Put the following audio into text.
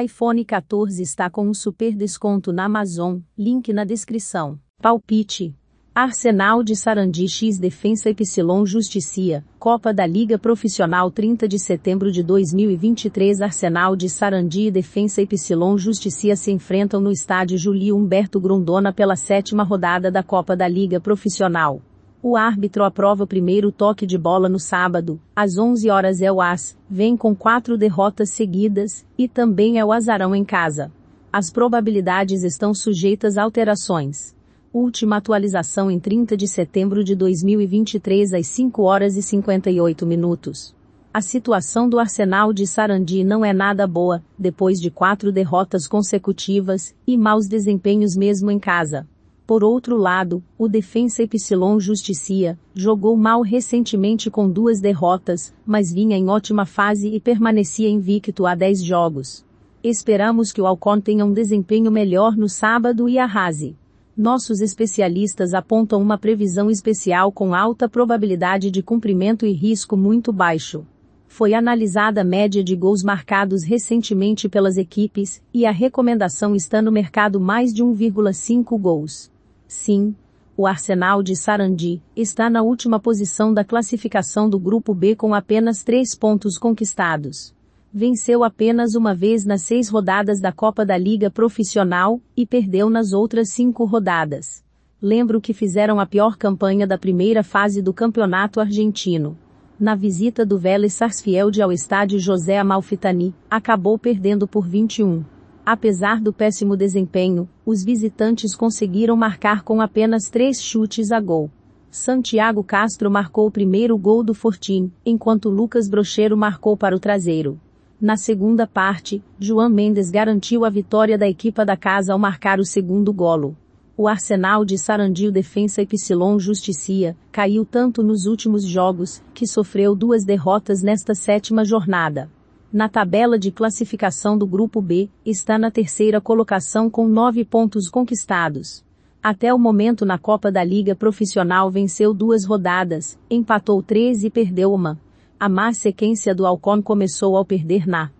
iPhone 14 está com um super desconto na Amazon, link na descrição. Palpite. Arsenal de Sarandi X Defensa Epsilon Justicia, Copa da Liga Profissional 30 de setembro de 2023 Arsenal de Sarandi e Defensa Epsilon Justicia se enfrentam no estádio Julio Humberto Grondona pela sétima rodada da Copa da Liga Profissional. O árbitro aprova o primeiro toque de bola no sábado, às 11 horas é o As, vem com quatro derrotas seguidas, e também é o azarão em casa. As probabilidades estão sujeitas a alterações. Última atualização em 30 de setembro de 2023 às 5 horas e 58 minutos. A situação do Arsenal de Sarandi não é nada boa, depois de quatro derrotas consecutivas, e maus desempenhos mesmo em casa. Por outro lado, o defensa Epsilon Justicia, jogou mal recentemente com duas derrotas, mas vinha em ótima fase e permanecia invicto a 10 jogos. Esperamos que o Alcon tenha um desempenho melhor no sábado e arrase. Nossos especialistas apontam uma previsão especial com alta probabilidade de cumprimento e risco muito baixo foi analisada a média de gols marcados recentemente pelas equipes, e a recomendação está no mercado mais de 1,5 gols. Sim. O Arsenal de Sarandi está na última posição da classificação do Grupo B com apenas três pontos conquistados. Venceu apenas uma vez nas seis rodadas da Copa da Liga Profissional e perdeu nas outras cinco rodadas. Lembro que fizeram a pior campanha da primeira fase do campeonato argentino na visita do Vélez Sarsfield ao estádio José Amalfitani, acabou perdendo por 21. Apesar do péssimo desempenho, os visitantes conseguiram marcar com apenas três chutes a gol. Santiago Castro marcou o primeiro gol do Fortim, enquanto Lucas Brocheiro marcou para o traseiro. Na segunda parte, João Mendes garantiu a vitória da equipa da casa ao marcar o segundo golo. O arsenal de Sarandil Defensa y Epsilon Justicia caiu tanto nos últimos jogos, que sofreu duas derrotas nesta sétima jornada na tabela de classificação do Grupo B, está na terceira colocação com nove pontos conquistados. Até o momento na Copa da Liga Profissional venceu duas rodadas, empatou três e perdeu uma. A má sequência do Alcon começou ao perder na